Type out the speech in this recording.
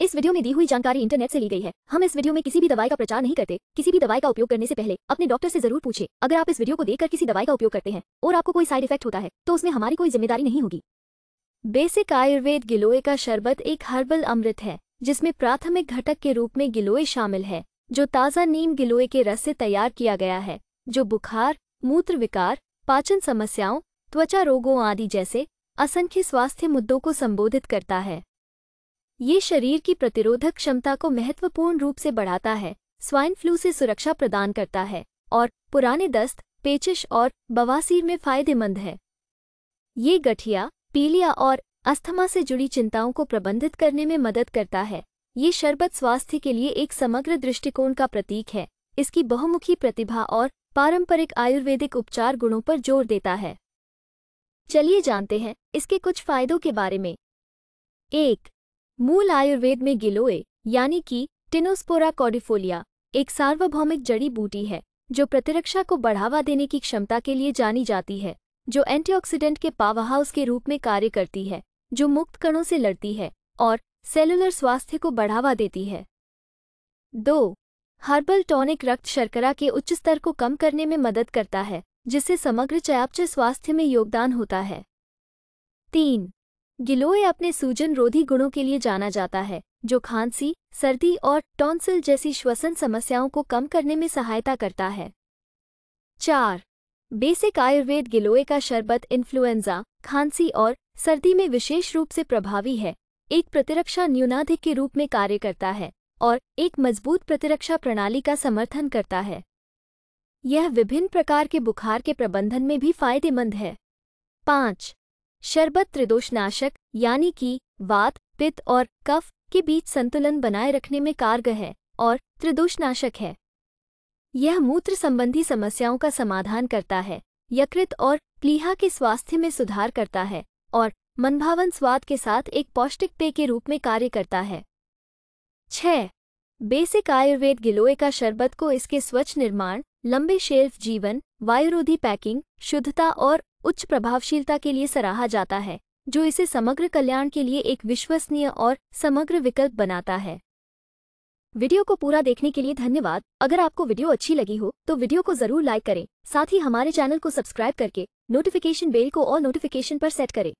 इस वीडियो में दी हुई जानकारी इंटरनेट से ली गई है हम इस वीडियो में किसी भी दवाई का प्रचार नहीं करते किसी भी दवाई का उपयोग करने से पहले अपने डॉक्टर से जरूर पूछे अगर आप इस वीडियो को देखकर किसी दवाई का उपयोग करते हैं और आपको कोई साइड इफेक्ट होता है तो उसमें हमारी कोई जिम्मेदारी नहीं होगी बेसिक आयुर्वेद गिलोय का शरबत एक हर्बल अमृत है जिसमें प्राथमिक घटक के रूप में गिलोय शामिल है जो ताज़ा नीम गिलोय के रस से तैयार किया गया है जो बुखार मूत्र विकार पाचन समस्याओं त्वचा रोगों आदि जैसे असंख्य स्वास्थ्य मुद्दों को संबोधित करता है ये शरीर की प्रतिरोधक क्षमता को महत्वपूर्ण रूप से बढ़ाता है स्वाइन फ्लू से सुरक्षा प्रदान करता है और पुराने दस्त पेचिश और बवासीर में फायदेमंद है ये गठिया पीलिया और अस्थमा से जुड़ी चिंताओं को प्रबंधित करने में मदद करता है ये शरबत स्वास्थ्य के लिए एक समग्र दृष्टिकोण का प्रतीक है इसकी बहुमुखी प्रतिभा और पारंपरिक आयुर्वेदिक उपचार गुणों पर जोर देता है चलिए जानते हैं इसके कुछ फायदों के बारे में एक मूल आयुर्वेद में गिलोए यानी कि टिनोस्पोरा कॉडिफोलिया एक सार्वभौमिक जड़ी बूटी है जो प्रतिरक्षा को बढ़ावा देने की क्षमता के लिए जानी जाती है जो एंटीऑक्सीडेंट के पावरहाउस के रूप में कार्य करती है जो मुक्त कणों से लड़ती है और सेलुलर स्वास्थ्य को बढ़ावा देती है दो हर्बल टॉनिक रक्त शर्करा के उच्च स्तर को कम करने में मदद करता है जिससे समग्र चयापचय स्वास्थ्य में योगदान होता है तीन गिलोय अपने सूजन रोधी गुणों के लिए जाना जाता है जो खांसी सर्दी और टॉन्सिल जैसी श्वसन समस्याओं को कम करने में सहायता करता है चार बेसिक आयुर्वेद गिलोय का शरबत इन्फ्लुएंजा खांसी और सर्दी में विशेष रूप से प्रभावी है एक प्रतिरक्षा न्यूनाधिक के रूप में कार्य करता है और एक मजबूत प्रतिरक्षा प्रणाली का समर्थन करता है यह विभिन्न प्रकार के बुखार के प्रबंधन में भी फायदेमंद है पाँच शरबत त्रिदोषनाशक यानी कि वात पित्त और कफ के बीच संतुलन बनाए रखने में कारगर है और त्रिदोषनाशक है यह मूत्र संबंधी समस्याओं का समाधान करता है यकृत और प्लीहा के स्वास्थ्य में सुधार करता है और मनभावन स्वाद के साथ एक पौष्टिक पेय के रूप में कार्य करता है छ बेसिक आयुर्वेद गिलोय का शरबत को इसके स्वच्छ निर्माण लंबे शेल्फ जीवन वायुरोधी पैकिंग शुद्धता और उच्च प्रभावशीलता के लिए सराहा जाता है जो इसे समग्र कल्याण के लिए एक विश्वसनीय और समग्र विकल्प बनाता है वीडियो को पूरा देखने के लिए धन्यवाद अगर आपको वीडियो अच्छी लगी हो तो वीडियो को जरूर लाइक करें साथ ही हमारे चैनल को सब्सक्राइब करके नोटिफिकेशन बेल को और नोटिफिकेशन पर सेट करें